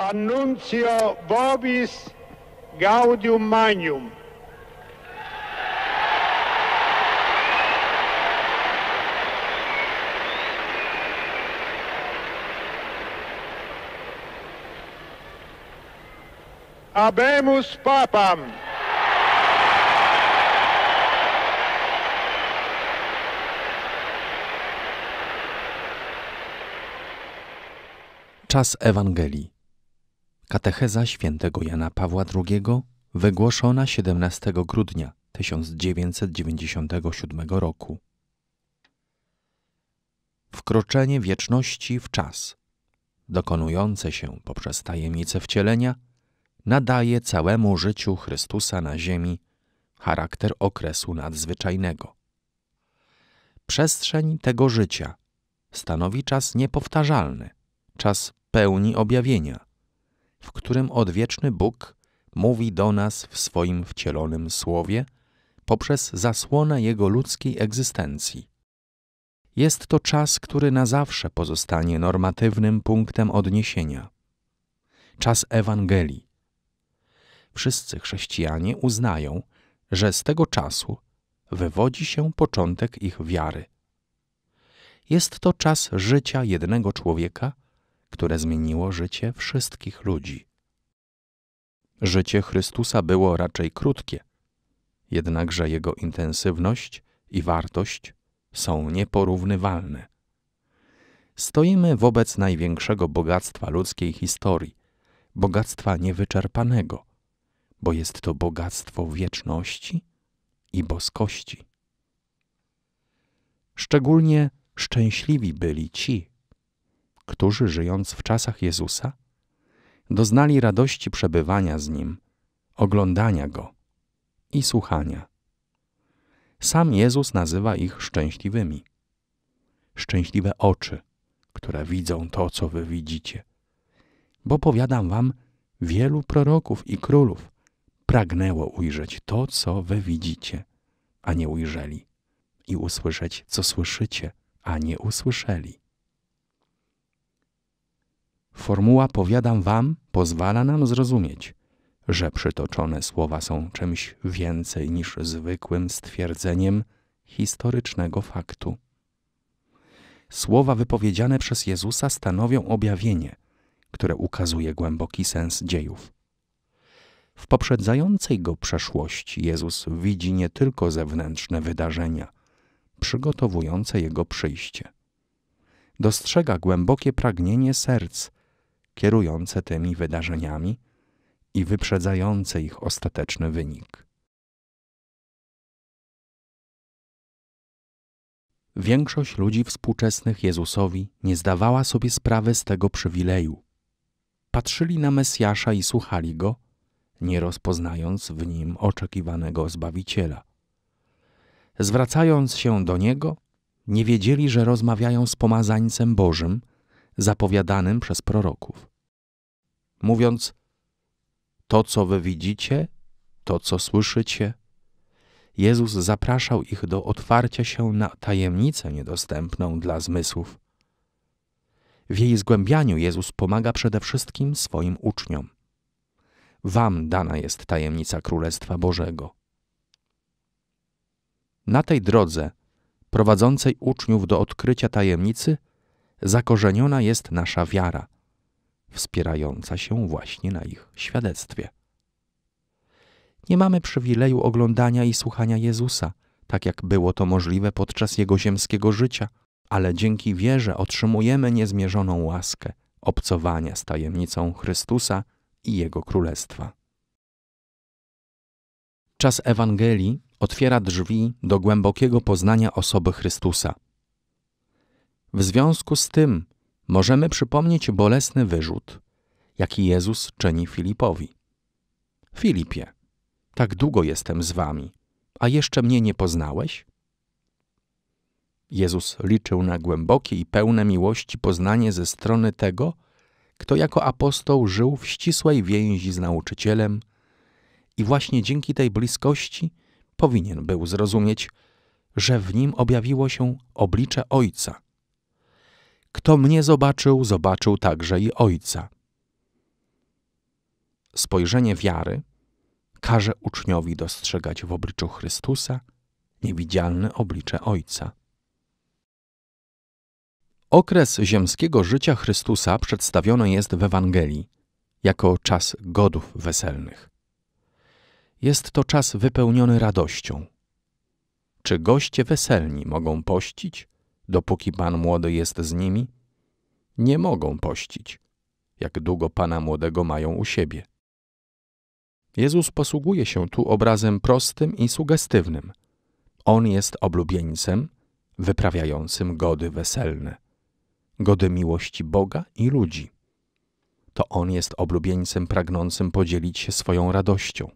Annuncio Vobis Gaudium Magnum. Abemus Papam. Czas Ewangelii. Katecheza świętego Jana Pawła II wygłoszona 17 grudnia 1997 roku. Wkroczenie wieczności w czas, dokonujące się poprzez tajemnicę wcielenia, nadaje całemu życiu Chrystusa na ziemi charakter okresu nadzwyczajnego. Przestrzeń tego życia stanowi czas niepowtarzalny, czas pełni objawienia – w którym odwieczny Bóg mówi do nas w swoim wcielonym słowie poprzez zasłonę jego ludzkiej egzystencji. Jest to czas, który na zawsze pozostanie normatywnym punktem odniesienia. Czas Ewangelii. Wszyscy chrześcijanie uznają, że z tego czasu wywodzi się początek ich wiary. Jest to czas życia jednego człowieka, które zmieniło życie wszystkich ludzi. Życie Chrystusa było raczej krótkie, jednakże jego intensywność i wartość są nieporównywalne. Stoimy wobec największego bogactwa ludzkiej historii, bogactwa niewyczerpanego, bo jest to bogactwo wieczności i boskości. Szczególnie szczęśliwi byli ci, którzy żyjąc w czasach Jezusa, doznali radości przebywania z Nim, oglądania Go i słuchania. Sam Jezus nazywa ich szczęśliwymi. Szczęśliwe oczy, które widzą to, co wy widzicie. Bo powiadam wam, wielu proroków i królów pragnęło ujrzeć to, co wy widzicie, a nie ujrzeli, i usłyszeć, co słyszycie, a nie usłyszeli. Formuła powiadam wam pozwala nam zrozumieć, że przytoczone słowa są czymś więcej niż zwykłym stwierdzeniem historycznego faktu. Słowa wypowiedziane przez Jezusa stanowią objawienie, które ukazuje głęboki sens dziejów. W poprzedzającej go przeszłości Jezus widzi nie tylko zewnętrzne wydarzenia, przygotowujące jego przyjście. Dostrzega głębokie pragnienie serc, kierujące tymi wydarzeniami i wyprzedzające ich ostateczny wynik. Większość ludzi współczesnych Jezusowi nie zdawała sobie sprawy z tego przywileju. Patrzyli na Mesjasza i słuchali go, nie rozpoznając w nim oczekiwanego Zbawiciela. Zwracając się do niego, nie wiedzieli, że rozmawiają z pomazańcem Bożym – zapowiadanym przez proroków. Mówiąc, to co wy widzicie, to co słyszycie, Jezus zapraszał ich do otwarcia się na tajemnicę niedostępną dla zmysłów. W jej zgłębianiu Jezus pomaga przede wszystkim swoim uczniom. Wam dana jest tajemnica Królestwa Bożego. Na tej drodze, prowadzącej uczniów do odkrycia tajemnicy, zakorzeniona jest nasza wiara, wspierająca się właśnie na ich świadectwie. Nie mamy przywileju oglądania i słuchania Jezusa, tak jak było to możliwe podczas Jego ziemskiego życia, ale dzięki wierze otrzymujemy niezmierzoną łaskę obcowania z tajemnicą Chrystusa i Jego Królestwa. Czas Ewangelii otwiera drzwi do głębokiego poznania osoby Chrystusa – w związku z tym możemy przypomnieć bolesny wyrzut, jaki Jezus czyni Filipowi. Filipie, tak długo jestem z wami, a jeszcze mnie nie poznałeś? Jezus liczył na głębokie i pełne miłości poznanie ze strony tego, kto jako apostoł żył w ścisłej więzi z nauczycielem i właśnie dzięki tej bliskości powinien był zrozumieć, że w nim objawiło się oblicze Ojca – kto mnie zobaczył, zobaczył także i Ojca. Spojrzenie wiary każe uczniowi dostrzegać w obliczu Chrystusa niewidzialne oblicze Ojca. Okres ziemskiego życia Chrystusa przedstawiony jest w Ewangelii jako czas godów weselnych. Jest to czas wypełniony radością. Czy goście weselni mogą pościć? dopóki pan młody jest z nimi, nie mogą pościć, jak długo pana młodego mają u siebie. Jezus posługuje się tu obrazem prostym i sugestywnym. On jest oblubieńcem, wyprawiającym gody weselne, gody miłości Boga i ludzi. To on jest oblubieńcem pragnącym podzielić się swoją radością.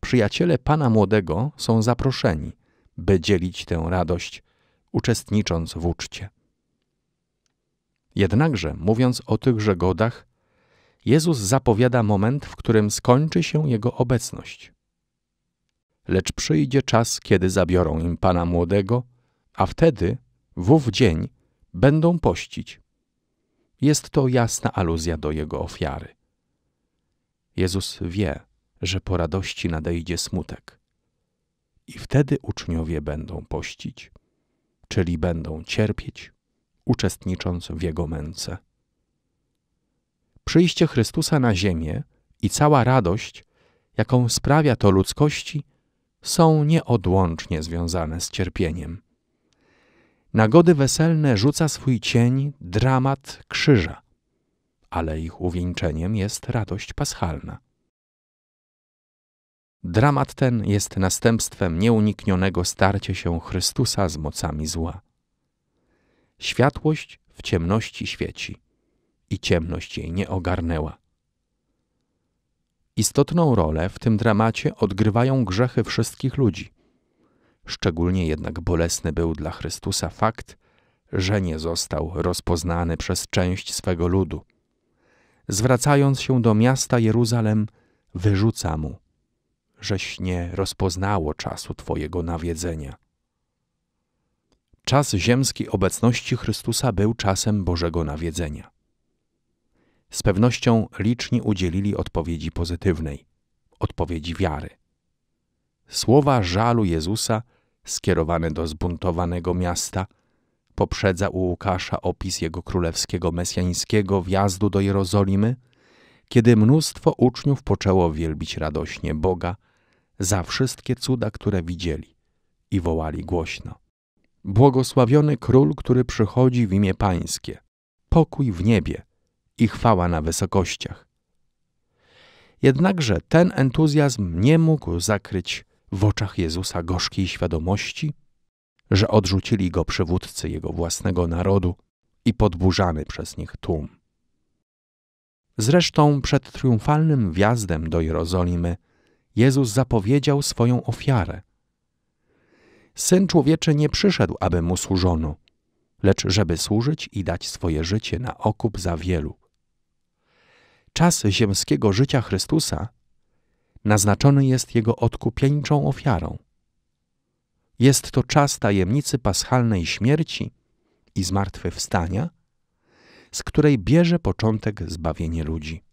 Przyjaciele pana młodego są zaproszeni, by dzielić tę radość uczestnicząc w uczcie. Jednakże, mówiąc o tychże godach, Jezus zapowiada moment, w którym skończy się jego obecność. Lecz przyjdzie czas, kiedy zabiorą im pana młodego, a wtedy, w ów dzień, będą pościć. Jest to jasna aluzja do jego ofiary. Jezus wie, że po radości nadejdzie smutek. I wtedy uczniowie będą pościć czyli będą cierpieć, uczestnicząc w Jego męce. Przyjście Chrystusa na ziemię i cała radość, jaką sprawia to ludzkości, są nieodłącznie związane z cierpieniem. Nagody weselne rzuca swój cień dramat krzyża, ale ich uwieńczeniem jest radość paschalna. Dramat ten jest następstwem nieuniknionego starcia się Chrystusa z mocami zła. Światłość w ciemności świeci i ciemność jej nie ogarnęła. Istotną rolę w tym dramacie odgrywają grzechy wszystkich ludzi. Szczególnie jednak bolesny był dla Chrystusa fakt, że nie został rozpoznany przez część swego ludu. Zwracając się do miasta Jeruzalem, wyrzuca mu żeś nie rozpoznało czasu Twojego nawiedzenia. Czas ziemskiej obecności Chrystusa był czasem Bożego nawiedzenia. Z pewnością liczni udzielili odpowiedzi pozytywnej, odpowiedzi wiary. Słowa żalu Jezusa, skierowane do zbuntowanego miasta, poprzedza u Łukasza opis jego królewskiego mesjańskiego wjazdu do Jerozolimy, kiedy mnóstwo uczniów poczęło wielbić radośnie Boga – za wszystkie cuda, które widzieli i wołali głośno. Błogosławiony król, który przychodzi w imię Pańskie, pokój w niebie i chwała na wysokościach. Jednakże ten entuzjazm nie mógł zakryć w oczach Jezusa gorzkiej świadomości, że odrzucili go przywódcy jego własnego narodu i podburzany przez nich tłum. Zresztą przed triumfalnym wjazdem do Jerozolimy Jezus zapowiedział swoją ofiarę. Syn człowieczy nie przyszedł, aby mu służono, lecz żeby służyć i dać swoje życie na okup za wielu. Czas ziemskiego życia Chrystusa naznaczony jest jego odkupieńczą ofiarą. Jest to czas tajemnicy paschalnej śmierci i zmartwychwstania, z której bierze początek zbawienie ludzi.